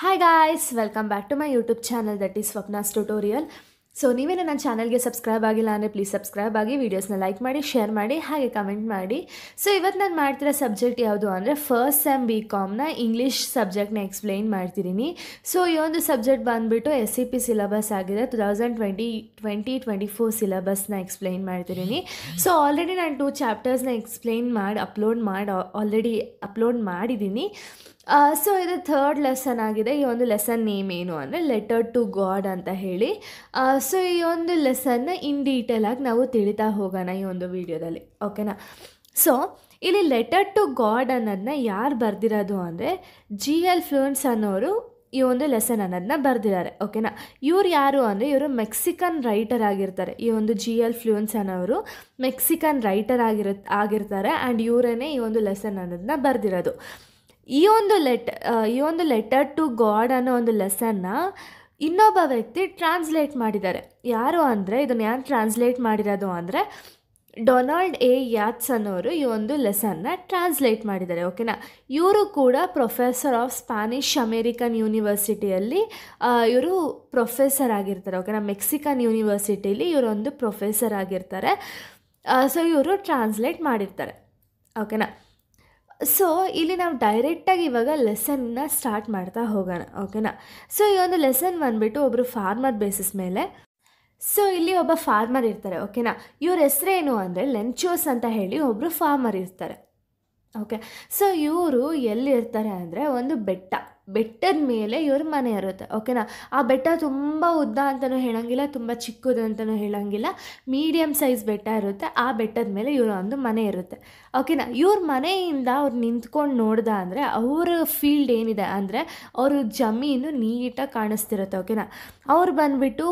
hi guys welcome back to my YouTube channel that is Swapna's tutorial so ನೀವೇನು ನನ್ನ ಚಾನಲ್ಗೆ subscribe ಆಗಿಲ್ಲ ಅಂದರೆ ಪ್ಲೀಸ್ ಸಬ್ಸ್ಕ್ರೈಬ್ ಆಗಿ ವೀಡಿಯೋಸ್ನ ಲೈಕ್ ಮಾಡಿ ಶೇರ್ ಮಾಡಿ ಹಾಗೆ ಕಮೆಂಟ್ ಮಾಡಿ ಸೊ ಇವತ್ತು ನಾನು ಮಾಡ್ತಿರೋ ಸಬ್ಜೆಕ್ಟ್ ಯಾವುದು ಅಂದರೆ ಫಸ್ಟ್ ಸೆಮ್ ಬಿ ಕಾಮ್ನ ಇಂಗ್ಲೀಷ್ ಸಬ್ಜೆಕ್ಟ್ನ ಎಕ್ಸ್ಪ್ಲೈನ್ ಮಾಡ್ತಿದ್ದೀನಿ ಸೊ ಈ ಒಂದು ಸಬ್ಜೆಕ್ಟ್ ಬಂದುಬಿಟ್ಟು ಎಸ್ ಸಿ ಪಿ ಸಿಲೆಬಸ್ ಆಗಿದೆ two thousand twenty twenty twenty four ಸಿಲೆಬಸ್ನ ಎಕ್ಸ್ಪ್ಲೈನ್ ಮಾಡ್ತಿದ್ದೀನಿ ಸೊ ಆಲ್ರೆಡಿ ನಾನು ಟೂ ಚಾಪ್ಟರ್ಸ್ನ ಎಕ್ಸ್ಪ್ಲೈನ್ ಮಾಡಿ ಅಪ್ಲೋಡ್ ಮಾಡಿ ಆಲ್ರೆಡಿ ಅಪ್ಲೋಡ್ ಮಾಡಿದ್ದೀನಿ ಸೊ ಇದು ಥರ್ಡ್ ಲೆಸನ್ ಆಗಿದೆ ಈ ಒಂದು ಲೆಸನ್ ನೇಮ್ ಏನು ಅಂದರೆ ಲೆಟರ್ ಟು ಗಾಡ್ ಅಂತ ಹೇಳಿ ಸೊ ಈ ಒಂದು ಲೆಸನ್ನ ಇನ್ ಡೀಟೇಲ್ ಆಗಿ ನಾವು ತಿಳಿತಾ ಹೋಗೋಣ ಈ ಒಂದು ವಿಡಿಯೋದಲ್ಲಿ ಓಕೆನಾ ಸೊ ಇಲ್ಲಿ ಲೆಟರ್ ಟು ಗಾಡ್ ಅನ್ನೋದನ್ನ ಯಾರು ಬರೆದಿರೋದು ಅಂದರೆ ಜಿ ಎಲ್ ಫ್ಲೂನ್ಸ್ ಅನ್ನೋರು ಈ ಒಂದು ಲೆಸನ್ ಅನ್ನೋದನ್ನ ಬರೆದಿದ್ದಾರೆ ಓಕೆನಾ ಇವ್ರು ಯಾರು ಅಂದರೆ ಇವರು ಮೆಕ್ಸಿಕನ್ ರೈಟರ್ ಆಗಿರ್ತಾರೆ ಈ ಒಂದು ಜಿ ಎಲ್ ಫ್ಲೂಯನ್ಸ್ ಅನ್ನೋರು ಮೆಕ್ಸಿಕನ್ ರೈಟರ್ ಆಗಿರ ಆಗಿರ್ತಾರೆ ಆ್ಯಂಡ್ ಇವರೇ ಈ ಒಂದು ಲೆಸನ್ ಅನ್ನೋದನ್ನ ಬರೆದಿರೋದು ಈ ಒಂದು ಲೆಟ್ ಈ ಒಂದು ಲೆಟರ್ ಟು ಗಾಡ್ ಅನ್ನೋ ಒಂದು ಲೆಸನ್ನ ಇನ್ನೊಬ್ಬ ವ್ಯಕ್ತಿ ಟ್ರಾನ್ಸ್ಲೇಟ್ ಮಾಡಿದ್ದಾರೆ ಯಾರು ಅಂದರೆ ಇದನ್ನು ಯಾರು ಟ್ರಾನ್ಸ್ಲೇಟ್ ಮಾಡಿರೋದು ಅಂದರೆ ಡೊನಾಲ್ಡ್ ಎ ಯಾತ್ಸ್ ಅವರು ಈ ಒಂದು ಲೆಸನ್ನ ಟ್ರಾನ್ಸ್ಲೇಟ್ ಮಾಡಿದ್ದಾರೆ ಓಕೆನಾ ಇವರು ಕೂಡ ಪ್ರೊಫೆಸರ್ ಆಫ್ ಸ್ಪ್ಯಾನಿಷ್ ಅಮೇರಿಕನ್ ಯೂನಿವರ್ಸಿಟಿಯಲ್ಲಿ ಇವರು ಪ್ರೊಫೆಸರ್ ಆಗಿರ್ತಾರೆ ಓಕೆನಾ ಮೆಕ್ಸಿಕನ್ ಯೂನಿವರ್ಸಿಟಿಲಿ ಇವರೊಂದು ಪ್ರೊಫೆಸರ್ ಆಗಿರ್ತಾರೆ ಸೊ ಇವರು ಟ್ರಾನ್ಸ್ಲೇಟ್ ಮಾಡಿರ್ತಾರೆ ಓಕೆನಾ ಸೊ ಇಲ್ಲಿ ನಾವು ಡೈರೆಕ್ಟಾಗಿ ಇವಾಗ ಲೆಸನ್ನ ಸ್ಟಾರ್ಟ್ ಮಾಡ್ತಾ ಹೋಗೋಣ ಓಕೆನಾ ಸೊ ಈ ಒಂದು ಲೆಸನ್ ಬಂದುಬಿಟ್ಟು ಒಬ್ಬರು ಫಾರ್ಮರ್ ಬೇಸಿಸ್ ಮೇಲೆ ಸೊ ಇಲ್ಲಿ ಒಬ್ಬ ಫಾರ್ಮರ್ ಇರ್ತಾರೆ ಓಕೆನಾ ಇವ್ರ ಹೆಸರೇನು ಅಂದರೆ ಲೆಂಚೋಸ್ ಅಂತ ಹೇಳಿ ಒಬ್ಬರು ಫಾರ್ಮರ್ ಇರ್ತಾರೆ ಓಕೆ ಸೊ ಇವರು ಎಲ್ಲಿರ್ತಾರೆ ಅಂದರೆ ಒಂದು ಬೆಟ್ಟ ಬೆಟ್ಟದ ಮೇಲೆ ಇವ್ರ ಮನೆ ಇರುತ್ತೆ ಓಕೆನಾ ಆ ಬೆಟ್ಟ ತುಂಬ ಉದ್ದ ಅಂತಲೂ ಹೇಳೋಂಗಿಲ್ಲ ತುಂಬ ಚಿಕ್ಕದು ಅಂತಲೂ ಹೇಳೋಂಗಿಲ್ಲ ಮೀಡಿಯಮ್ ಸೈಜ್ ಬೆಟ್ಟ ಇರುತ್ತೆ ಆ ಬೆಟ್ಟದ ಮೇಲೆ ಇವರ ಒಂದು ಮನೆ ಇರುತ್ತೆ ಓಕೆನಾ ಇವ್ರ ಮನೆಯಿಂದ ಅವ್ರು ನಿಂತ್ಕೊಂಡು ನೋಡ್ದೆ ಅಂದರೆ ಅವರ ಫೀಲ್ಡ್ ಏನಿದೆ ಅಂದರೆ ಅವ್ರ ಜಮೀನು ನೀಟಾಗಿ ಕಾಣಿಸ್ತಿರುತ್ತೆ ಓಕೆನಾ ಅವ್ರು ಬಂದುಬಿಟ್ಟು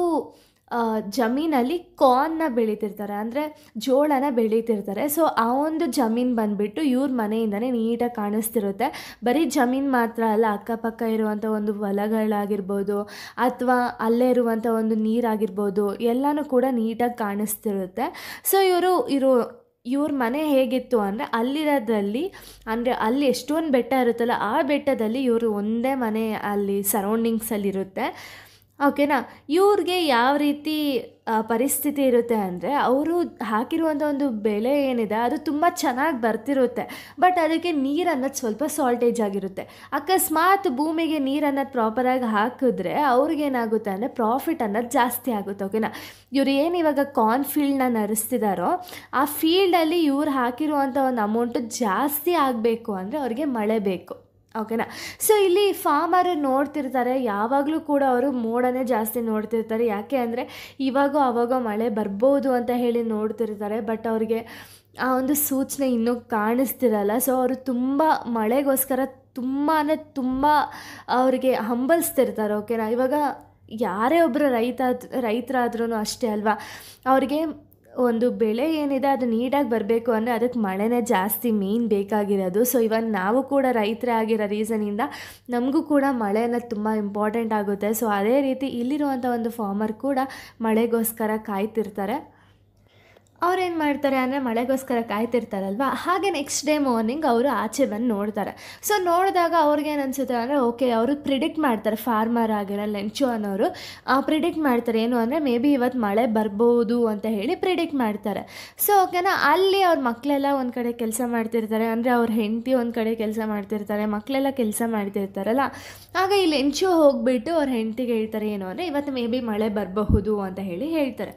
ಜಮೀನಲ್ಲಿ ಕಾರ್ನ ಬೆಳೀತಿರ್ತಾರೆ ಅಂದರೆ ಜೋಳನ ಬೆಳೀತಿರ್ತಾರೆ ಸೊ ಆ ಒಂದು ಜಮೀನು ಬಂದುಬಿಟ್ಟು ಇವ್ರ ಮನೆಯಿಂದನೇ ನೀಟಾಗಿ ಕಾಣಿಸ್ತಿರುತ್ತೆ ಬರೀ ಜಮೀನು ಮಾತ್ರ ಅಲ್ಲ ಅಕ್ಕಪಕ್ಕ ಇರುವಂಥ ಒಂದು ಹೊಲಗಳಾಗಿರ್ಬೋದು ಅಥವಾ ಅಲ್ಲೇ ಇರುವಂಥ ಒಂದು ನೀರಾಗಿರ್ಬೋದು ಎಲ್ಲನೂ ಕೂಡ ನೀಟಾಗಿ ಕಾಣಿಸ್ತಿರುತ್ತೆ ಸೊ ಇವರು ಇರು ಇವ್ರ ಮನೆ ಹೇಗಿತ್ತು ಅಂದರೆ ಅಲ್ಲಿರೋದಲ್ಲಿ ಅಂದರೆ ಅಲ್ಲಿ ಎಷ್ಟೊಂದು ಬೆಟ್ಟ ಇರುತ್ತಲ್ಲ ಆ ಬೆಟ್ಟದಲ್ಲಿ ಇವರು ಒಂದೇ ಮನೆ ಅಲ್ಲಿ ಸರೌಂಡಿಂಗ್ಸಲ್ಲಿರುತ್ತೆ ಓಕೆನಾ ಇವ್ರಿಗೆ ಯಾವ ರೀತಿ ಪರಿಸ್ಥಿತಿ ಇರುತ್ತೆ ಅಂದರೆ ಅವರು ಹಾಕಿರುವಂಥ ಒಂದು ಬೆಳೆ ಏನಿದೆ ಅದು ತುಂಬ ಚೆನ್ನಾಗಿ ಬರ್ತಿರುತ್ತೆ ಬಟ್ ಅದಕ್ಕೆ ನೀರು ಅನ್ನೋದು ಸ್ವಲ್ಪ ಸಾಲ್ಟೇಜ್ ಆಗಿರುತ್ತೆ ಅಕಸ್ಮಾತ್ ಭೂಮಿಗೆ ನೀರು ಅನ್ನೋದು ಪ್ರಾಪರಾಗಿ ಹಾಕಿದ್ರೆ ಅವ್ರಿಗೇನಾಗುತ್ತೆ ಅಂದರೆ ಪ್ರಾಫಿಟ್ ಅನ್ನೋದು ಜಾಸ್ತಿ ಆಗುತ್ತೆ ಓಕೆನಾ ಇವ್ರು ಏನು ಇವಾಗ ಕಾರ್ನ್ ಫೀಲ್ಡ್ನ ನಡೆಸ್ತಿದಾರೋ ಆ ಫೀಲ್ಡಲ್ಲಿ ಇವ್ರು ಹಾಕಿರುವಂಥ ಒಂದು ಅಮೌಂಟು ಜಾಸ್ತಿ ಆಗಬೇಕು ಅಂದರೆ ಅವ್ರಿಗೆ ಮಳೆ ಬೇಕು ಓಕೆನಾ ಸೊ ಇಲ್ಲಿ ಫಾರ್ಮರ್ ನೋಡ್ತಿರ್ತಾರೆ ಯಾವಾಗಲೂ ಕೂಡ ಅವರು ಮೋಡನೇ ಜಾಸ್ತಿ ನೋಡ್ತಿರ್ತಾರೆ ಯಾಕೆ ಅಂದರೆ ಇವಾಗೋ ಆವಾಗ ಮಳೆ ಬರ್ಬೋದು ಅಂತ ಹೇಳಿ ನೋಡ್ತಿರ್ತಾರೆ ಬಟ್ ಅವ್ರಿಗೆ ಆ ಒಂದು ಸೂಚನೆ ಇನ್ನೂ ಕಾಣಿಸ್ತಿರಲ್ಲ ಸೊ ಅವರು ತುಂಬ ಮಳೆಗೋಸ್ಕರ ತುಂಬಾ ತುಂಬ ಅವ್ರಿಗೆ ಹಂಬಲಿಸ್ತಿರ್ತಾರೆ ಓಕೆನಾ ಇವಾಗ ಯಾರೇ ಒಬ್ಬರು ರೈತ ರೈತರಾದ್ರೂ ಅಷ್ಟೇ ಅಲ್ವಾ ಅವ್ರಿಗೆ ಒಂದು ಬೆಳೆ ಏನಿದೆ ಅದು ನೀಟಾಗಿ ಬರಬೇಕು ಅಂದರೆ ಅದಕ್ಕೆ ಮಳೆನೇ ಜಾಸ್ತಿ ಮೇನ್ ಬೇಕಾಗಿರೋದು ಸೊ ಇವನ್ ನಾವು ಕೂಡ ರೈತರೇ ಆಗಿರೋ ರೀಸನಿಂದ ನಮಗೂ ಕೂಡ ಮಳೆ ಅನ್ನೋದು ತುಂಬ ಇಂಪಾರ್ಟೆಂಟ್ ಆಗುತ್ತೆ ಸೊ ಅದೇ ರೀತಿ ಇಲ್ಲಿರುವಂಥ ಒಂದು ಫಾರ್ಮರ್ ಕೂಡ ಮಳೆಗೋಸ್ಕರ ಕಾಯ್ತಿರ್ತಾರೆ ಅವ್ರೇನು ಮಾಡ್ತಾರೆ ಅಂದರೆ ಮಳೆಗೋಸ್ಕರ ಕಾಯ್ತಿರ್ತಾರಲ್ವ ಹಾಗೆ ನೆಕ್ಸ್ಟ್ ಡೇ ಮಾರ್ನಿಂಗ್ ಅವರು ಆಚೆ ಬಂದು ನೋಡ್ತಾರೆ ಸೊ ನೋಡಿದಾಗ ಅವ್ರಿಗೇನು ಅನಿಸುತ್ತೆ ಅಂದರೆ ಓಕೆ ಅವರು ಪ್ರಿಡಿಕ್ಟ್ ಮಾಡ್ತಾರೆ ಫಾರ್ಮರ್ ಆಗಿರೋ ಲೆಂಚು ಅನ್ನೋರು ಪ್ರಿಡಿಕ್ಟ್ ಮಾಡ್ತಾರೆ ಏನು ಅಂದರೆ ಮೇ ಬಿ ಇವತ್ತು ಮಳೆ ಬರ್ಬೋದು ಅಂತ ಹೇಳಿ ಪ್ರಿಡಿಕ್ಟ್ ಮಾಡ್ತಾರೆ ಸೊ ಓಕೆನಾ ಅಲ್ಲಿ ಅವ್ರ ಮಕ್ಕಳೆಲ್ಲ ಒಂದು ಕಡೆ ಕೆಲಸ ಮಾಡ್ತಿರ್ತಾರೆ ಅಂದರೆ ಅವ್ರ ಹೆಂಡತಿ ಒಂದು ಕಡೆ ಕೆಲಸ ಮಾಡ್ತಿರ್ತಾರೆ ಮಕ್ಕಳೆಲ್ಲ ಕೆಲಸ ಮಾಡ್ತಿರ್ತಾರಲ್ಲ ಆಗ ಈ ಲೆಂಚು ಹೋಗಿಬಿಟ್ಟು ಅವ್ರ ಹೆಂಡತಿಗೆ ಹೇಳ್ತಾರೆ ಏನು ಅಂದರೆ ಇವತ್ತು ಮೇ ಬಿ ಮಳೆ ಬರಬಹುದು ಅಂತ ಹೇಳಿ ಹೇಳ್ತಾರೆ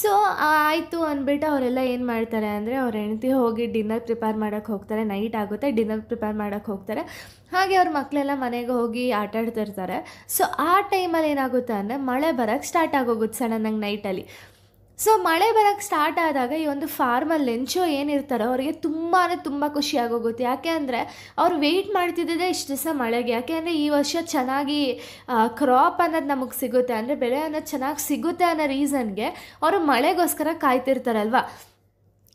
ಸೊ ಆಯಿತು ಅಂದ್ಬಿಟ್ಟು ಅವರೆಲ್ಲ ಏನು ಮಾಡ್ತಾರೆ ಅಂದರೆ ಅವ್ರ ಹೆಂಡತಿ ಹೋಗಿ ಡಿನ್ನರ್ ಪ್ರಿಪೇರ್ ಮಾಡೋಕ್ಕೆ ಹೋಗ್ತಾರೆ ನೈಟ್ ಆಗುತ್ತೆ ಡಿನ್ನರ್ ಪ್ರಿಪೇರ್ ಮಾಡೋಕ್ಕೆ ಹೋಗ್ತಾರೆ ಹಾಗೆ ಅವ್ರ ಮಕ್ಕಳೆಲ್ಲ ಮನೆಗೆ ಹೋಗಿ ಆಟ ಆಡ್ತಿರ್ತಾರೆ ಸೊ ಆ ಟೈಮಲ್ಲಿ ಏನಾಗುತ್ತೆ ಅಂದರೆ ಮಳೆ ಬರೋಕ್ಕೆ ಸ್ಟಾರ್ಟ್ ಆಗೋಗುತ್ತೆ ಸಡನ್ನಾಗಿ ನೈಟಲ್ಲಿ ಸೊ ಮಳೆ ಬರೋಕ್ಕೆ ಸ್ಟಾರ್ಟ್ ಆದಾಗ ಈ ಒಂದು ಫಾರ್ಮಲ್ಲಿ ಲೆಂಚೋ ಏನಿರ್ತಾರೋ ಅವರಿಗೆ ತುಂಬಾ ತುಂಬ ಖುಷಿಯಾಗೋಗುತ್ತೆ ಯಾಕೆ ಅಂದರೆ ಅವ್ರು ವೆಯ್ಟ್ ಮಾಡ್ತಿದ್ದಿದೆ ಇಷ್ಟು ದಿವಸ ಮಳೆಗೆ ಯಾಕೆ ಅಂದರೆ ಈ ವರ್ಷ ಚೆನ್ನಾಗಿ ಕ್ರಾಪ್ ಅನ್ನೋದು ನಮಗೆ ಸಿಗುತ್ತೆ ಅಂದರೆ ಬೆಳೆ ಅನ್ನೋದು ಚೆನ್ನಾಗಿ ಸಿಗುತ್ತೆ ಅನ್ನೋ ರೀಸನ್ಗೆ ಅವರು ಮಳೆಗೋಸ್ಕರ ಕಾಯ್ತಿರ್ತಾರಲ್ವ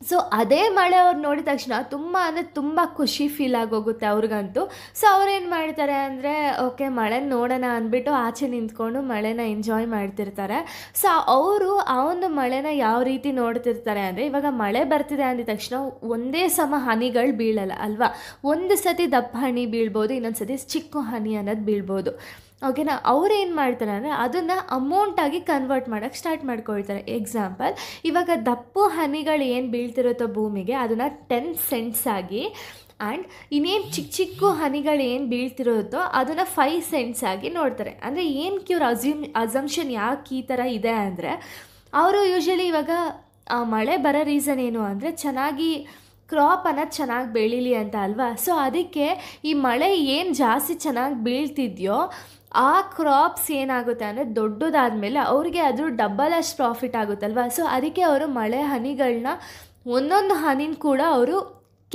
ಸೊ ಅದೇ ಮಳೆ ಅವ್ರು ನೋಡಿದ ತಕ್ಷಣ ತುಂಬ ಅಂದರೆ ತುಂಬ ಖುಷಿ ಫೀಲ್ ಆಗೋಗುತ್ತೆ ಅವ್ರಿಗಂತೂ ಸೊ ಅವ್ರೇನು ಮಾಡ್ತಾರೆ ಅಂದರೆ ಓಕೆ ಮಳೆ ನೋಡೋಣ ಅಂದ್ಬಿಟ್ಟು ಆಚೆ ನಿಂತ್ಕೊಂಡು ಮಳೆನ ಎಂಜಾಯ್ ಮಾಡ್ತಿರ್ತಾರೆ ಸೊ ಅವರು ಆ ಒಂದು ಮಳೆನ ಯಾವ ರೀತಿ ನೋಡ್ತಿರ್ತಾರೆ ಅಂದರೆ ಇವಾಗ ಮಳೆ ಬರ್ತಿದೆ ಅಂದಿದ ತಕ್ಷಣ ಒಂದೇ ಸಮ ಹನಿಗಳು ಬೀಳಲ್ಲ ಅಲ್ವಾ ಒಂದು ಸತಿ ದಪ್ಪ ಹನಿ ಬೀಳ್ಬೋದು ಇನ್ನೊಂದು ಸತಿ ಚಿಕ್ಕ ಹನಿ ಅನ್ನೋದು ಬೀಳ್ಬೋದು ಓಕೆನಾ ಏನು ಮಾಡ್ತಾರೆ ಅಂದರೆ ಅದನ್ನು ಅಮೌಂಟಾಗಿ ಕನ್ವರ್ಟ್ ಮಾಡೋಕ್ಕೆ ಸ್ಟಾರ್ಟ್ ಮಾಡ್ಕೊಳ್ತಾರೆ ಎಕ್ಸಾಂಪಲ್ ಇವಾಗ ದಪ್ಪು ಹನಿಗಳು ಏನು ಬೀಳ್ತಿರುತ್ತೋ ಭೂಮಿಗೆ ಅದನ್ನು ಟೆನ್ ಸೆಂಟ್ಸ್ ಆಗಿ ಆ್ಯಂಡ್ ಇನ್ನೇನು ಚಿಕ್ಕ ಚಿಕ್ಕ ಹನಿಗಳು ಏನು ಬೀಳ್ತಿರುತ್ತೋ ಅದನ್ನು ಫೈವ್ ಸೆಂಟ್ಸ್ ಆಗಿ ನೋಡ್ತಾರೆ ಅಂದರೆ ಏನಕ್ಕೆ ಕ್ಯೂರ್ ಅಸ್ಯೂಮ್ ಅಸಂಪ್ಷನ್ ಯಾಕೆ ಈ ಥರ ಇದೆ ಅಂದರೆ ಅವರು ಯೂಶ್ವಲಿ ಇವಾಗ ಮಳೆ ಬರೋ ರೀಸನ್ ಏನು ಅಂದರೆ ಚೆನ್ನಾಗಿ ಕ್ರಾಪ್ ಅನ್ನೋದು ಚೆನ್ನಾಗಿ ಬೆಳೀಲಿ ಅಂತ ಅಲ್ವಾ ಸೊ ಅದಕ್ಕೆ ಈ ಮಳೆ ಏನು ಜಾಸ್ತಿ ಚೆನ್ನಾಗಿ ಬೀಳ್ತಿದ್ಯೋ ಆ ಕ್ರಾಪ್ಸ್ ಏನಾಗುತ್ತೆ ಅಂದರೆ ದೊಡ್ಡದಾದಮೇಲೆ ಅವ್ರಿಗೆ ಅದ್ರ ಡಬ್ಬಲ್ ಅಷ್ಟು ಪ್ರಾಫಿಟ್ ಆಗುತ್ತಲ್ವ ಸೊ ಅದಕ್ಕೆ ಅವರು ಮಳೆ ಹನಿಗಳನ್ನ ಒಂದೊಂದು ಹನಿನ ಕೂಡ ಅವರು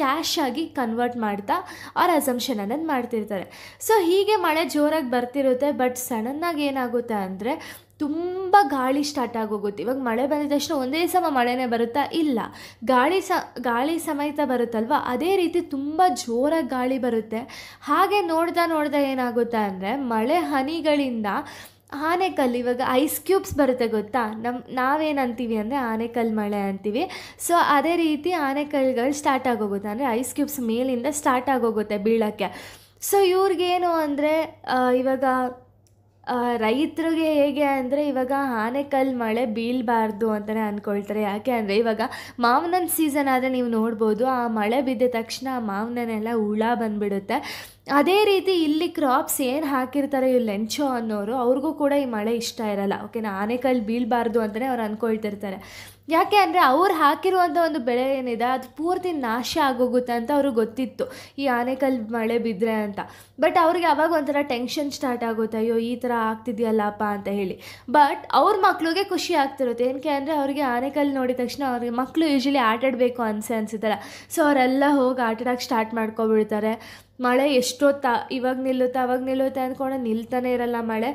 ಕ್ಯಾಶ್ ಆಗಿ ಕನ್ವರ್ಟ್ ಮಾಡ್ತಾ ಅವ್ರ ಅಸಂಪ್ಷನ್ ಅನ್ನೋದು ಮಾಡ್ತಿರ್ತಾರೆ ಸೊ ಹೀಗೆ ಮಳೆ ಜೋರಾಗಿ ಬರ್ತಿರುತ್ತೆ ಬಟ್ ಸಡನ್ನಾಗಿ ಏನಾಗುತ್ತೆ ಅಂದರೆ ತುಂಬ ಗಾಳಿ ಸ್ಟಾರ್ಟ್ ಆಗೋಗುತ್ತೆ ಇವಾಗ ಮಳೆ ಬಂದ ತಕ್ಷಣ ಒಂದೇ ಸಮ ಮಳೆನೇ ಬರುತ್ತಾ ಇಲ್ಲ ಗಾಳಿ ಸ ಗಾಳಿ ಸಮೇತ ಬರುತ್ತಲ್ವ ಅದೇ ರೀತಿ ತುಂಬ ಜೋರಾಗಿ ಗಾಳಿ ಬರುತ್ತೆ ಹಾಗೆ ನೋಡ್ತಾ ನೋಡ್ತಾ ಏನಾಗುತ್ತೆ ಅಂದರೆ ಮಳೆ ಹನಿಗಳಿಂದ ಆನೆಕಲ್ಲು ಇವಾಗ ಐಸ್ ಕ್ಯೂಬ್ಸ್ ಬರುತ್ತೆ ಗೊತ್ತಾ ನಮ್ಮ ನಾವೇನಂತೀವಿ ಅಂದರೆ ಆನೆಕಲ್ ಮಳೆ ಅಂತೀವಿ ಸೊ ಅದೇ ರೀತಿ ಆನೆಕಲ್ಗಳು ಸ್ಟಾರ್ಟ್ ಆಗೋಗುತ್ತೆ ಅಂದರೆ ಐಸ್ ಕ್ಯೂಬ್ಸ್ ಮೇಲಿಂದ ಸ್ಟಾರ್ಟ್ ಆಗೋಗುತ್ತೆ ಬೀಳೋಕ್ಕೆ ಸೊ ಇವ್ರಿಗೇನು ಅಂದರೆ ಇವಾಗ ರೈತರಿಗೆ ಹೇಗೆ ಅಂದರೆ ಇವಾಗ ಆನೆಕಲ್ ಮಳೆ ಬೀಳಬಾರ್ದು ಅಂತಲೇ ಅಂದ್ಕೊಳ್ತಾರೆ ಯಾಕೆ ಅಂದರೆ ಇವಾಗ ಮಾವನನ್ ಸೀಸನ್ ಆದರೆ ನೀವು ನೋಡ್ಬೋದು ಆ ಮಳೆ ಬಿದ್ದ ತಕ್ಷಣ ಆ ಮಾವನನೆಲ್ಲ ಹುಳ ಬಂದುಬಿಡುತ್ತೆ ಅದೇ ರೀತಿ ಇಲ್ಲಿ ಕ್ರಾಪ್ಸ್ ಏನು ಹಾಕಿರ್ತಾರೆ ಈ ಲೆಂಚೋ ಅನ್ನೋರು ಅವ್ರಿಗೂ ಕೂಡ ಈ ಮಳೆ ಇಷ್ಟ ಇರಲ್ಲ ಓಕೆನಾ ಆನೆಕಲ್ಲು ಬೀಳಬಾರ್ದು ಅಂತಲೇ ಅವ್ರು ಅಂದ್ಕೊಳ್ತಿರ್ತಾರೆ ಯಾಕೆ ಅಂದರೆ ಅವ್ರು ಹಾಕಿರುವಂಥ ಒಂದು ಬೆಳೆ ಏನಿದೆ ಅದು ಪೂರ್ತಿ ನಾಶ ಆಗೋಗುತ್ತೆ ಅಂತ ಅವ್ರಿಗೆ ಗೊತ್ತಿತ್ತು ಈ ಆನೆಕಲ್ ಮಳೆ ಬಿದ್ದರೆ ಅಂತ ಬಟ್ ಅವ್ರಿಗೆ ಅವಾಗ ಒಂಥರ ಟೆನ್ಷನ್ ಸ್ಟಾರ್ಟ್ ಆಗುತ್ತೆ ಅಯ್ಯೋ ಈ ಥರ ಆಗ್ತಿದೆಯಲ್ಲಪ್ಪ ಅಂತ ಹೇಳಿ ಬಟ್ ಅವ್ರ ಮಕ್ಳಿಗೆ ಖುಷಿ ಆಗ್ತಿರುತ್ತೆ ಏನಕ್ಕೆ ಅಂದರೆ ಅವ್ರಿಗೆ ಆನೆಕಲ್ ನೋಡಿದ ತಕ್ಷಣ ಅವ್ರಿಗೆ ಮಕ್ಕಳು ಯೂಶ್ವಲಿ ಆಟಾಡಬೇಕು ಅನಿಸೆ ಅನಿಸುತ್ತಲ್ಲ ಸೊ ಅವರೆಲ್ಲ ಹೋಗಿ ಆಟಾಡೋಕ್ಕೆ ಸ್ಟಾರ್ಟ್ ಮಾಡ್ಕೊಬಿಡ್ತಾರೆ ಮಳೆ ಎಷ್ಟೊತ್ತ ಇವಾಗ ನಿಲ್ಲುತ್ತೆ ಅವಾಗ ನಿಲ್ಲುತ್ತೆ ಅಂದ್ಕೊಂಡು ನಿಲ್ತಾನೆ ಇರಲ್ಲ ಮಳೆ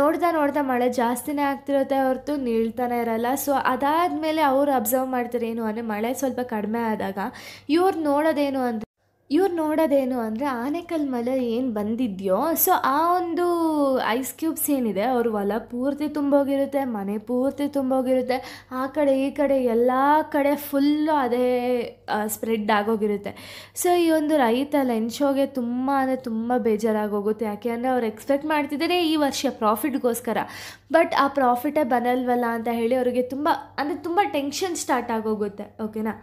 ನೋಡ್ತಾ ನೋಡ್ತಾ ಮಳೆ ಜಾಸ್ತಿನೇ ಆಗ್ತಿರುತ್ತೆ ಹೊರತು ನಿಲ್ತಾನೆ ಇರಲ್ಲ ಸೊ ಅದಾದಮೇಲೆ ಅವ್ರು ಅಬ್ಸರ್ವ್ ಮಾಡ್ತಾರೆ ಏನು ಅಂದರೆ ಮಳೆ ಸ್ವಲ್ಪ ಕಡಿಮೆ ಆದಾಗ ಇವ್ರು ನೋಡೋದೇನು ಅಂದರೆ ಇವ್ರು ನೋಡೋದೇನು ಅಂದರೆ ಆನೆಕಲ್ ಮಲೆ ಏನು ಬಂದಿದ್ಯೋ ಸೊ ಆ ಒಂದು ಐಸ್ ಕ್ಯೂಬ್ಸ್ ಏನಿದೆ ಅವ್ರ ಹೊಲ ಪೂರ್ತಿ ತುಂಬೋಗಿರುತ್ತೆ ಮನೆ ಪೂರ್ತಿ ತುಂಬೋಗಿರುತ್ತೆ ಆ ಕಡೆ ಈ ಕಡೆ ಎಲ್ಲ ಕಡೆ ಫುಲ್ಲು ಅದೇ ಸ್ಪ್ರೆಡ್ ಆಗೋಗಿರುತ್ತೆ ಸೊ ಈ ಒಂದು ರೈತ ಲೆನ್ಸ್ ತುಂಬ ಅಂದರೆ ತುಂಬ ಬೇಜಾರಾಗೋಗುತ್ತೆ ಯಾಕೆ ಅಂದರೆ ಅವ್ರು ಎಕ್ಸ್ಪೆಕ್ಟ್ ಮಾಡ್ತಿದ್ದಾರೆ ಈ ವರ್ಷ ಪ್ರಾಫಿಟ್ಗೋಸ್ಕರ ಬಟ್ ಆ ಪ್ರಾಫಿಟೇ ಬರಲ್ವಲ್ಲ ಅಂತ ಹೇಳಿ ಅವರಿಗೆ ತುಂಬ ಅಂದರೆ ತುಂಬ ಟೆನ್ಷನ್ ಸ್ಟಾರ್ಟ್ ಆಗೋಗುತ್ತೆ ಓಕೆನಾ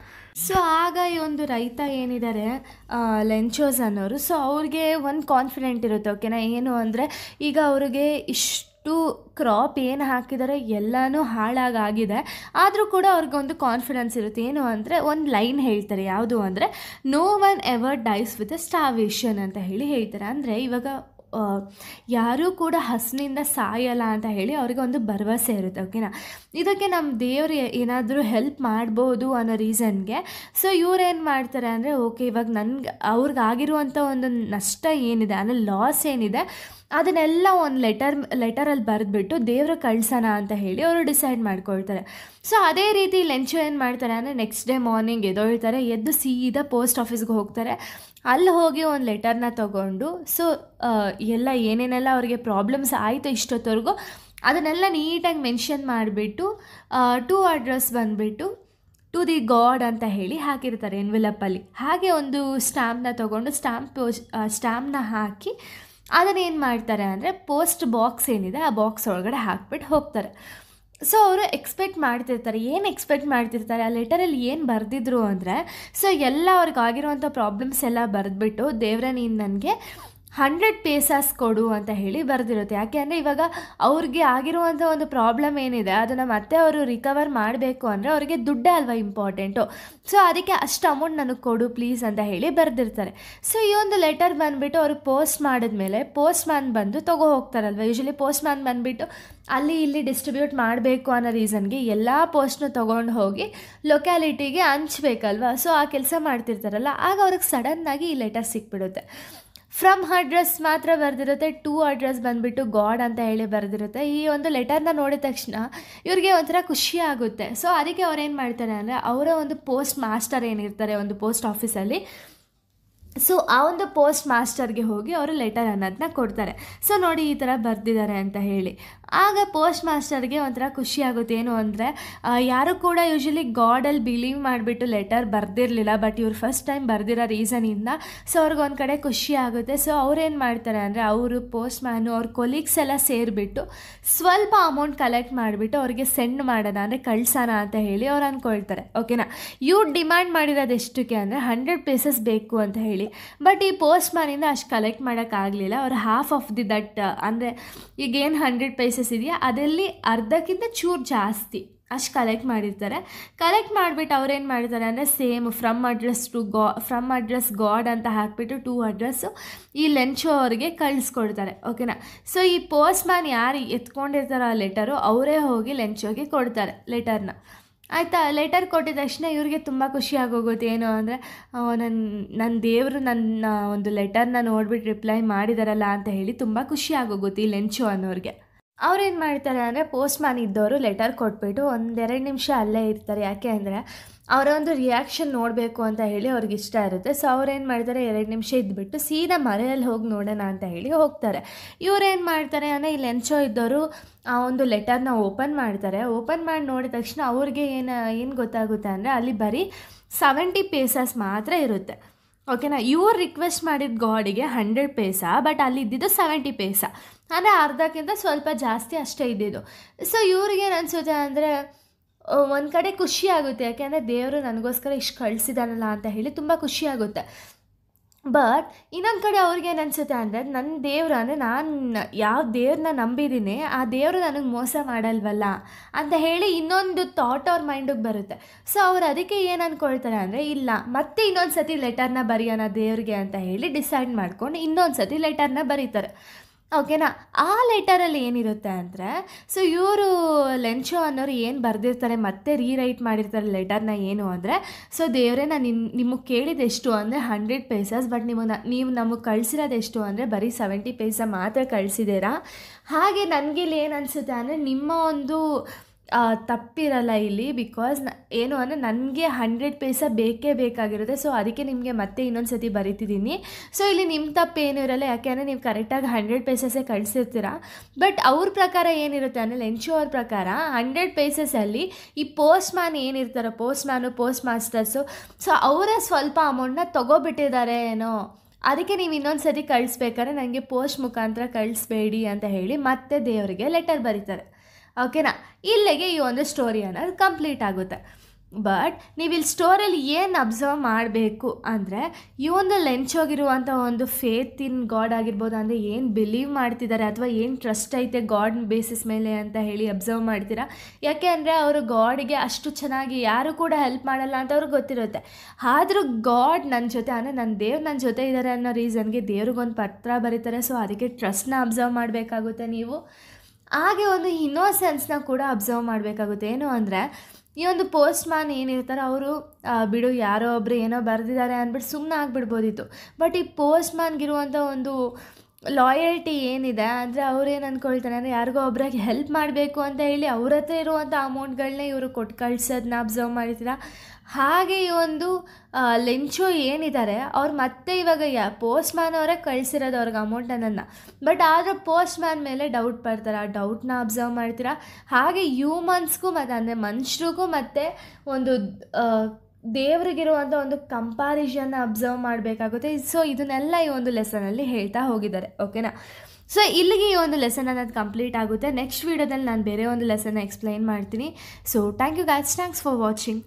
ಸೊ ಆಗ ಈ ಒಂದು ರೈತ ಏನಿದ್ದಾರೆ ಲೆಂಚೋಸ್ ಅನ್ನೋರು ಸೊ ಅವ್ರಿಗೆ ಒಂದು ಕಾನ್ಫಿಡೆಂಟ್ ಇರುತ್ತೆ ಓಕೆನಾ ಏನು ಅಂದರೆ ಈಗ ಅವ್ರಿಗೆ ಇಷ್ಟು ಕ್ರಾಪ್ ಏನು ಹಾಕಿದ್ದಾರೆ ಎಲ್ಲನೂ ಹಾಳಾಗಾಗಿದೆ ಆದರೂ ಕೂಡ ಅವ್ರಿಗೊಂದು ಕಾನ್ಫಿಡೆನ್ಸ್ ಇರುತ್ತೆ ಏನು ಅಂದರೆ ಒಂದು ಲೈನ್ ಹೇಳ್ತಾರೆ ಯಾವುದು ಅಂದರೆ no one ever dies with starvation ಅಂತ ಹೇಳಿ ಹೇಳ್ತಾರೆ ಅಂದರೆ ಇವಾಗ ಯಾರೂ ಕೂಡ ಹಸಿನಿಂದ ಸಾಯಲ್ಲ ಅಂತ ಹೇಳಿ ಅವ್ರಿಗೆ ಒಂದು ಭರವಸೆ ಇರುತ್ತೆ ಓಕೆನಾ ಇದಕ್ಕೆ ನಮ್ಮ ದೇವರು ಏನಾದರೂ ಹೆಲ್ಪ್ ಮಾಡ್ಬೋದು ಅನ್ನೋ ರೀಸನ್ಗೆ ಸೊ ಇವ್ರೇನು ಮಾಡ್ತಾರೆ ಅಂದರೆ ಓಕೆ ಇವಾಗ ನನಗೆ ಅವ್ರಿಗಾಗಿರುವಂಥ ಒಂದು ನಷ್ಟ ಏನಿದೆ ಅಂದರೆ ಲಾಸ್ ಏನಿದೆ ಅದನ್ನೆಲ್ಲ ಒಂದು ಲೆಟರ್ ಲೆಟರಲ್ಲಿ ಬರೆದ್ಬಿಟ್ಟು ದೇವ್ರಿಗೆ ಕಳ್ಸೋಣ ಅಂತ ಹೇಳಿ ಅವರು ಡಿಸೈಡ್ ಮಾಡ್ಕೊಳ್ತಾರೆ ಸೊ ಅದೇ ರೀತಿ ಲೆಂಚು ಏನು ಮಾಡ್ತಾರೆ ಅಂದರೆ ನೆಕ್ಸ್ಟ್ ಡೇ ಮಾರ್ನಿಂಗ್ ಎದ್ದೊಳ್ತಾರೆ ಎದ್ದು ಸೀದಾ ಪೋಸ್ಟ್ ಆಫೀಸ್ಗೆ ಹೋಗ್ತಾರೆ ಅಲ್ಲಿ ಹೋಗಿ ಒಂದು ಲೆಟರ್ನ ತೊಗೊಂಡು ಸೊ ಎಲ್ಲ ಏನೇನೆಲ್ಲ ಅವ್ರಿಗೆ ಪ್ರಾಬ್ಲಮ್ಸ್ ಆಯಿತು ಇಷ್ಟೊತ್ತವರೆಗೂ ಅದನ್ನೆಲ್ಲ ನೀಟಾಗಿ ಮೆನ್ಷನ್ ಮಾಡಿಬಿಟ್ಟು ಟು ಅಡ್ರೆಸ್ ಬಂದುಬಿಟ್ಟು ಟು ದಿ ಗಾಡ್ ಅಂತ ಹೇಳಿ ಹಾಕಿರ್ತಾರೆ ಎನ್ವಿಲಪ್ಪಲ್ಲಿ ಹಾಗೆ ಒಂದು ಸ್ಟ್ಯಾಂಪ್ನ ತೊಗೊಂಡು ಸ್ಟ್ಯಾಂಪ್ ಸ್ಟ್ಯಾಂಪ್ನ ಹಾಕಿ ಅದನ್ನೇನು ಮಾಡ್ತಾರೆ ಅಂದರೆ ಪೋಸ್ಟ್ ಬಾಕ್ಸ್ ಏನಿದೆ ಆ ಬಾಕ್ಸ್ ಒಳಗಡೆ ಹಾಕ್ಬಿಟ್ಟು ಹೋಗ್ತಾರೆ ಸೊ ಅವರು ಎಕ್ಸ್ಪೆಕ್ಟ್ ಮಾಡ್ತಿರ್ತಾರೆ ಏನು ಎಕ್ಸ್ಪೆಕ್ಟ್ ಮಾಡ್ತಿರ್ತಾರೆ ಆ ಲೆಟರಲ್ಲಿ ಏನು ಬರೆದಿದ್ರು ಅಂದರೆ ಸೊ ಎಲ್ಲ ಅವ್ರಿಗೆ ಆಗಿರುವಂಥ ಪ್ರಾಬ್ಲಮ್ಸ್ ಎಲ್ಲ ಬರೆದ್ಬಿಟ್ಟು ದೇವ್ರ ನೀನು ನನಗೆ ಹಂಡ್ರೆಡ್ ಪೇಸಸ್ ಕೊಡು ಅಂತ ಹೇಳಿ ಬರೆದಿರುತ್ತೆ ಯಾಕೆ ಅಂದರೆ ಇವಾಗ ಅವ್ರಿಗೆ ಆಗಿರುವಂಥ ಒಂದು ಪ್ರಾಬ್ಲಮ್ ಏನಿದೆ ಅದನ್ನು ಮತ್ತೆ ಅವರು ರಿಕವರ್ ಮಾಡಬೇಕು ಅಂದರೆ ಅವರಿಗೆ ದುಡ್ಡೇ ಅಲ್ವಾ ಇಂಪಾರ್ಟೆಂಟು ಸೊ ಅದಕ್ಕೆ ಅಷ್ಟು ಅಮೌಂಟ್ ನನಗೆ ಕೊಡು ಪ್ಲೀಸ್ ಅಂತ ಹೇಳಿ ಬರೆದಿರ್ತಾರೆ ಸೊ ಈ ಒಂದು ಲೆಟರ್ ಬಂದುಬಿಟ್ಟು ಅವರು ಪೋಸ್ಟ್ ಮಾಡಿದ್ಮೇಲೆ ಪೋಸ್ಟ್ ಮ್ಯಾನ್ ಬಂದು ತಗೋ ಹೋಗ್ತಾರಲ್ವ ಯೂಶಲಿ ಪೋಸ್ಟ್ ಮ್ಯಾನ್ ಬಂದುಬಿಟ್ಟು ಅಲ್ಲಿ ಇಲ್ಲಿ ಡಿಸ್ಟ್ರಿಬ್ಯೂಟ್ ಮಾಡಬೇಕು ಅನ್ನೋ ರೀಸನ್ಗೆ ಎಲ್ಲ ಪೋಸ್ಟ್ನೂ ತೊಗೊಂಡು ಹೋಗಿ ಲೊಕ್ಯಾಲಿಟಿಗೆ ಹಂಚ್ಬೇಕಲ್ವ ಸೊ ಆ ಕೆಲಸ ಮಾಡ್ತಿರ್ತಾರಲ್ಲ ಆಗ ಅವ್ರಿಗೆ ಸಡನ್ನಾಗಿ ಈ ಲೆಟರ್ ಸಿಕ್ಬಿಡುತ್ತೆ ಫ್ರಮ್ ಅಡ್ರೆಸ್ ಮಾತ್ರ ಬರೆದಿರುತ್ತೆ ಟು ಅಡ್ರೆಸ್ ಬಂದುಬಿಟ್ಟು ಗಾಡ್ ಅಂತ ಹೇಳಿ ಬರೆದಿರುತ್ತೆ ಈ ಒಂದು ಲೆಟರ್ನ ನೋಡಿದ ತಕ್ಷಣ ಇವ್ರಿಗೆ ಒಂಥರ ಖುಷಿ ಆಗುತ್ತೆ ಸೊ ಅದಕ್ಕೆ ಅವ್ರು ಏನು ಮಾಡ್ತಾರೆ ಅಂದರೆ ಅವರ ಒಂದು ಪೋಸ್ಟ್ ಮಾಸ್ಟರ್ ಏನಿರ್ತಾರೆ ಒಂದು ಪೋಸ್ಟ್ ಆಫೀಸಲ್ಲಿ ಸೊ ಆ ಒಂದು ಪೋಸ್ಟ್ ಮಾಸ್ಟರ್ಗೆ ಹೋಗಿ ಅವರು ಲೆಟರ್ ಅನ್ನೋದನ್ನ ಕೊಡ್ತಾರೆ ಸೊ ನೋಡಿ ಈ ಥರ ಬರೆದಿದ್ದಾರೆ ಅಂತ ಹೇಳಿ ಆಗ ಪೋಸ್ಟ್ ಮಾಸ್ಟರ್ಗೆ ಒಂಥರ ಖುಷಿ ಆಗುತ್ತೆ ಏನು ಅಂದರೆ ಯಾರು ಕೂಡ ಯೂಶ್ವಲಿ ಗಾಡಲ್ಲಿ ಬಿಲೀವ್ ಮಾಡಿಬಿಟ್ಟು ಲೆಟರ್ ಬರ್ದಿರಲಿಲ್ಲ ಬಟ್ ಇವ್ರು ಫಸ್ಟ್ ಟೈಮ್ ಬರೆದಿರೋ ರೀಸನಿಂದ ಸೊ ಒಂದು ಕಡೆ ಖುಷಿ ಆಗುತ್ತೆ ಸೊ ಅವ್ರೇನು ಮಾಡ್ತಾರೆ ಅಂದರೆ ಅವರು ಪೋಸ್ಟ್ ಮ್ಯಾನು ಅವ್ರ ಕೊಲೀಗ್ಸ್ ಎಲ್ಲ ಸೇರಿಬಿಟ್ಟು ಸ್ವಲ್ಪ ಅಮೌಂಟ್ ಕಲೆಕ್ಟ್ ಮಾಡಿಬಿಟ್ಟು ಅವ್ರಿಗೆ ಸೆಂಡ್ ಮಾಡೋಣ ಅಂದರೆ ಕಳ್ಸೋಣ ಅಂತ ಹೇಳಿ ಅವ್ರು ಅಂದ್ಕೊಳ್ತಾರೆ ಓಕೆನಾ ಇವ್ರು ಡಿಮ್ಯಾಂಡ್ ಮಾಡಿರೋದು ಎಷ್ಟಕ್ಕೆ ಅಂದರೆ ಹಂಡ್ರೆಡ್ ಪೀಸಸ್ ಬೇಕು ಅಂತ ಹೇಳಿ ಬಟ್ ಈ ಪೋಸ್ಟ್ ಮ್ಯಾನಿಂದ ಅಷ್ಟು ಕಲೆಕ್ಟ್ ಮಾಡೋಕ್ಕಾಗಲಿಲ್ಲ ಅವ್ರು ಹಾಫ್ ಆಫ್ ದಿ ದಟ್ ಅಂದರೆ ಈಗೇನು ಹಂಡ್ರೆಡ್ ಪ್ಲೇಸ್ ಪ್ಲೇಸಸ್ ಇದೆಯಾ ಅದರಲ್ಲಿ ಅರ್ಧಕ್ಕಿಂತ ಚೂರು ಜಾಸ್ತಿ ಅಷ್ಟು ಕಲೆಕ್ಟ್ ಮಾಡಿರ್ತಾರೆ ಕಲೆಕ್ಟ್ ಮಾಡಿಬಿಟ್ಟು ಅವ್ರೇನು ಮಾಡಿರ್ತಾರೆ ಅಂದರೆ ಸೇಮ್ ಫ್ರಮ್ ಅಡ್ರೆಸ್ ಟು ಗಾ ಫ್ರಮ್ ಅಡ್ರೆಸ್ ಗಾಡ್ ಅಂತ ಹಾಕಿಬಿಟ್ಟು ಟೂ ಅಡ್ರೆಸ್ಸು ಈ ಲೆಂಚೋ ಅವ್ರಿಗೆ ಕಳಿಸ್ಕೊಡ್ತಾರೆ ಓಕೆನಾ ಸೊ ಈ ಪೋಸ್ಟ್ ಮ್ಯಾನ್ ಯಾರು ಎತ್ಕೊಂಡಿರ್ತಾರೋ ಆ ಲೆಟರು ಅವರೇ ಹೋಗಿ ಲೆಂಚೋಗೆ ಕೊಡ್ತಾರೆ ಲೆಟರ್ನ ಆಯಿತಾ ಲೆಟರ್ ಕೊಟ್ಟಿದ ತಕ್ಷಣ ಇವ್ರಿಗೆ ತುಂಬ ಖುಷಿಯಾಗಿ ಹೋಗುತ್ತೆ ಏನು ಅಂದರೆ ನನ್ನ ನನ್ನ ದೇವರು ನನ್ನ ಒಂದು ಲೆಟರ್ನ ನೋಡ್ಬಿಟ್ಟು ರಿಪ್ಲೈ ಮಾಡಿದಾರಲ್ಲ ಅಂತ ಹೇಳಿ ತುಂಬ ಖುಷಿಯಾಗಿ ಹೋಗುತ್ತೆ ಈ ಲೆಂಚೋ ಅನ್ನೋರಿಗೆ ಅವ್ರೇನು ಮಾಡ್ತಾರೆ ಅಂದರೆ ಪೋಸ್ಟ್ ಮ್ಯಾನ್ ಇದ್ದವರು ಲೆಟರ್ ಕೊಟ್ಬಿಟ್ಟು ಒಂದೆರಡು ನಿಮಿಷ ಅಲ್ಲೇ ಇರ್ತಾರೆ ಯಾಕೆ ಅಂದರೆ ಅವರ ಒಂದು ರಿಯಾಕ್ಷನ್ ನೋಡಬೇಕು ಅಂತ ಹೇಳಿ ಅವ್ರಿಗೆ ಇಷ್ಟ ಇರುತ್ತೆ ಸೊ ಅವ್ರೇನು ಮಾಡ್ತಾರೆ ಎರಡು ನಿಮಿಷ ಇದ್ಬಿಟ್ಟು ಸೀದಾ ಮರೆಯಲ್ಲಿ ಹೋಗಿ ನೋಡೋಣ ಅಂತ ಹೇಳಿ ಹೋಗ್ತಾರೆ ಇವರೇನು ಮಾಡ್ತಾರೆ ಅಂದರೆ ಇಲ್ಲಿ ಎಂಚೋ ಇದ್ದವರು ಆ ಒಂದು ಲೆಟರ್ನ ಓಪನ್ ಮಾಡ್ತಾರೆ ಓಪನ್ ಮಾಡಿ ನೋಡಿದ ತಕ್ಷಣ ಅವ್ರಿಗೆ ಏನು ಏನು ಗೊತ್ತಾಗುತ್ತೆ ಅಂದರೆ ಅಲ್ಲಿ ಬರೀ ಸೆವೆಂಟಿ ಪೇಸಸ್ ಮಾತ್ರ ಇರುತ್ತೆ ಓಕೆನಾ ಇವ್ರು ರಿಕ್ವೆಸ್ಟ್ ಮಾಡಿದ ಗಾಡಿಗೆ ಹಂಡ್ರೆಡ್ ಪೇಸಾ ಬಟ್ ಅಲ್ಲಿ ಇದ್ದಿದ್ದು ಸೆವೆಂಟಿ ಪೇಸಾ ಅಂದರೆ ಅರ್ಧಕ್ಕಿಂತ ಸ್ವಲ್ಪ ಜಾಸ್ತಿ ಅಷ್ಟೇ ಇದ್ದಿದ್ದು ಸೊ ಏನು ಅನಿಸುತ್ತೆ ಅಂದರೆ ಒಂದು ಕಡೆ ಖುಷಿ ಆಗುತ್ತೆ ಯಾಕೆಂದರೆ ದೇವರು ನನಗೋಸ್ಕರ ಇಷ್ಟು ಕಳಿಸಿದಾನಲ್ಲ ಅಂತ ಹೇಳಿ ತುಂಬ ಖುಷಿಯಾಗುತ್ತೆ ಬಟ್ ಇನ್ನೊಂದು ಕಡೆ ಅವ್ರಿಗೆ ಏನು ಅನಿಸುತ್ತೆ ಅಂದರೆ ನನ್ನ ದೇವರು ಅಂದರೆ ನಾನು ಯಾವ ದೇವ್ರನ್ನ ನಂಬಿದ್ದೀನಿ ಆ ದೇವರು ನನಗೆ ಮೋಸ ಮಾಡಲ್ವಲ್ಲ ಅಂತ ಹೇಳಿ ಇನ್ನೊಂದು ಥಾಟ್ ಅವ್ರ ಮೈಂಡಿಗೆ ಬರುತ್ತೆ ಸೊ ಅವ್ರು ಅದಕ್ಕೆ ಏನು ಅಂದ್ಕೊಳ್ತಾರೆ ಅಂದರೆ ಇಲ್ಲ ಮತ್ತೆ ಇನ್ನೊಂದು ಸತಿ ಲೆಟರ್ನ ಬರೆಯೋಣ ದೇವ್ರಿಗೆ ಅಂತ ಹೇಳಿ ಡಿಸೈಡ್ ಮಾಡ್ಕೊಂಡು ಇನ್ನೊಂದು ಸತಿ ಲೆಟರ್ನ ಬರೀತಾರೆ ಓಕೆನಾ ಆ ಲೆಟರಲ್ಲಿ ಏನಿರುತ್ತೆ ಅಂದರೆ ಸೊ ಇವರು ಲೆಂಚೋ ಅನ್ನೋರು ಏನು ಬರೆದಿರ್ತಾರೆ ಮತ್ತೆ ರೀರೈಟ್ ಮಾಡಿರ್ತಾರೆ ಲೆಟರ್ನ ಏನು ಅಂದರೆ ಸೊ ದೇವರೇ ನಾನು ನಿನ್ನ ನಿಮಗೆ ಎಷ್ಟು ಅಂದರೆ ಹಂಡ್ರೆಡ್ ಪೇಸಸ್ ಬಟ್ ನಿಮ್ಮ ನೀವು ನಮಗೆ ಕಳಿಸಿರೋದೆಷ್ಟು ಅಂದರೆ ಬರೀ ಸೆವೆಂಟಿ ಪೇಸ ಮಾತ್ರ ಕಳಿಸಿದ್ದೀರಾ ಹಾಗೆ ನನಗೆ ಇಲ್ಲಿ ಏನು ಅನಿಸುತ್ತೆ ಅಂದರೆ ನಿಮ್ಮ ಒಂದು ತಪ್ಪಿರಲ್ಲ ಇಲ್ಲಿ ಬಿಕಾಸ್ ಏನು ಅಂದರೆ ನನಗೆ ಹಂಡ್ರೆಡ್ ಪೇಸ ಬೇಕೇ ಬೇಕಾಗಿರುತ್ತೆ ಸೊ ಅದಕ್ಕೆ ನಿಮಗೆ ಮತ್ತೆ ಇನ್ನೊಂದು ಸತಿ ಬರಿತಿದ್ದೀನಿ ಸೊ ಇಲ್ಲಿ ನಿಮ್ಮ ತಪ್ಪು ಏನೂ ಇರಲ್ಲ ಅಂದರೆ ನೀವು ಕರೆಕ್ಟಾಗಿ ಹಂಡ್ರೆಡ್ ಪೇಸಸ್ಸೇ ಕಳಿಸಿರ್ತೀರ ಬಟ್ ಅವ್ರ ಪ್ರಕಾರ ಏನಿರುತ್ತೆ ಅಂದರೆ ಲೆಂಚು ಅವ್ರ ಪ್ರಕಾರ ಹಂಡ್ರೆಡ್ ಪೇಸಸಲ್ಲಿ ಈ ಪೋಸ್ಟ್ ಮ್ಯಾನ್ ಏನಿರ್ತಾರೋ postman postmasters so ಅವರ ಸ್ವಲ್ಪ ಅಮೌಂಟನ್ನ ತೊಗೊಬಿಟ್ಟಿದ್ದಾರೆ ಏನೋ ಅದಕ್ಕೆ ನೀವು ಇನ್ನೊಂದು ಸರಿ ಕಳಿಸ್ಬೇಕಾದ್ರೆ ನನಗೆ ಪೋಸ್ಟ್ ಮುಖಾಂತರ ಕಳಿಸ್ಬೇಡಿ ಅಂತ ಹೇಳಿ ಮತ್ತೆ ದೇವರಿಗೆ ಲೆಟರ್ ಬರೀತಾರೆ ಓಕೆನಾ ಇಲ್ಲಿಗೆ ಈ ಒಂದು ಸ್ಟೋರಿ ಅನ್ನೋದು ಕಂಪ್ಲೀಟ್ ಆಗುತ್ತೆ ಬಟ್ ನೀವು ಇಲ್ಲಿ ಸ್ಟೋರಿಯಲ್ಲಿ ಏನು ಅಬ್ಸರ್ವ್ ಮಾಡಬೇಕು ಅಂದರೆ ಈ ಒಂದು ಹೋಗಿರುವಂಥ ಒಂದು ಫೇತ್ ಇನ್ ಗಾಡ್ ಆಗಿರ್ಬೋದು ಅಂದರೆ ಏನು ಬಿಲೀವ್ ಮಾಡ್ತಿದ್ದಾರೆ ಅಥವಾ ಏನು ಟ್ರಸ್ಟ್ ಐತೆ ಗಾಡ್ ಬೇಸಿಸ್ ಮೇಲೆ ಅಂತ ಹೇಳಿ ಅಬ್ಸರ್ವ್ ಮಾಡ್ತೀರಾ ಯಾಕೆ ಅಂದರೆ ಅವರು ಗಾಡ್ಗೆ ಅಷ್ಟು ಚೆನ್ನಾಗಿ ಯಾರು ಕೂಡ ಹೆಲ್ಪ್ ಮಾಡಲ್ಲ ಅಂತ ಅವ್ರಿಗೆ ಗೊತ್ತಿರುತ್ತೆ ಆದರೂ ಗಾಡ್ ನನ್ನ ಜೊತೆ ಅಂದರೆ ನನ್ನ ದೇವ್ರು ನನ್ನ ಜೊತೆ ಇದ್ದಾರೆ ಅನ್ನೋ ರೀಸನ್ಗೆ ದೇವ್ರಿಗೊಂದು ಪತ್ರ ಬರೀತಾರೆ ಸೊ ಅದಕ್ಕೆ ಟ್ರಸ್ಟ್ನ ಅಬ್ಸರ್ವ್ ಮಾಡಬೇಕಾಗುತ್ತೆ ನೀವು ಹಾಗೆ ಒಂದು ಇನ್ನೋಸೆನ್ಸ್ನ ಕೂಡ ಅಬ್ಸರ್ವ್ ಮಾಡಬೇಕಾಗುತ್ತೆ ಏನು ಅಂದರೆ ಈ ಒಂದು ಪೋಸ್ಟ್ ಮ್ಯಾನ್ ಏನಿರ್ತಾರೆ ಅವರು ಬಿಡು ಯಾರೋ ಒಬ್ಬರು ಏನೋ ಬರೆದಿದ್ದಾರೆ ಅಂದ್ಬಿಟ್ಟು ಸುಮ್ಮನೆ ಆಗಿಬಿಡ್ಬೋದಿತ್ತು ಬಟ್ ಈ ಪೋಸ್ಟ್ ಮ್ಯಾನ್ಗಿರುವಂಥ ಒಂದು ಲಾಯಲ್ಟಿ ಏನಿದೆ ಅಂದರೆ ಅವ್ರೇನು ಅಂದ್ಕೊಳ್ತಾರೆ ಅಂದರೆ ಯಾರಿಗೋ ಒಬ್ರಿಗೆ ಹೆಲ್ಪ್ ಮಾಡಬೇಕು ಅಂತ ಹೇಳಿ ಅವ್ರ ಹತ್ರ ಇರುವಂಥ ಅಮೌಂಟ್ಗಳನ್ನೇ ಇವರು ಕೊಟ್ಟು ಕಳ್ಸೋದನ್ನ ಅಬ್ಸರ್ವ್ ಮಾಡಿದ್ದೀರಾ ಹಾಗೆ ಈ ಒಂದು ಲೆಂಚೋ ಏನಿದ್ದಾರೆ ಅವ್ರು ಮತ್ತೆ ಇವಾಗ ಯಾ ಪೋಸ್ಟ್ ಮ್ಯಾನ್ ಅವರೇ ಕಳಿಸಿರೋದು ಅವ್ರಿಗೆ ಅಮೌಂಟ್ ಬಟ್ ಆದರೂ ಪೋಸ್ಟ್ ಮ್ಯಾನ್ ಮೇಲೆ ಡೌಟ್ ಪಡ್ತಾರೆ ಆ ಡೌಟ್ನ ಅಬ್ಸರ್ವ್ ಮಾಡ್ತೀರಾ ಹಾಗೆ ಹ್ಯೂಮನ್ಸ್ಗೂ ಮತ್ತು ಅಂದರೆ ಮನುಷ್ಯರಿಗೂ ಮತ್ತು ಒಂದು ದೇವರಿಗಿರುವಂಥ ಒಂದು ಕಂಪಾರಿಷನ್ನ ಅಬ್ಸರ್ವ್ ಮಾಡಬೇಕಾಗುತ್ತೆ ಸೊ ಇದನ್ನೆಲ್ಲ ಈ ಒಂದು ಲೆಸನಲ್ಲಿ ಹೇಳ್ತಾ ಹೋಗಿದ್ದಾರೆ ಓಕೆನಾ ಸೊ ಇಲ್ಲಿಗೆ ಈ ಒಂದು ಲೆಸನ್ ಅನ್ನೋದು ಕಂಪ್ಲೀಟ್ ಆಗುತ್ತೆ ನೆಕ್ಸ್ಟ್ ವೀಡಿಯೋದಲ್ಲಿ ನಾನು ಬೇರೆ ಒಂದು ಲೆಸನ್ನ ಎಕ್ಸ್ಪ್ಲೈನ್ ಮಾಡ್ತೀನಿ so thank you guys thanks for watching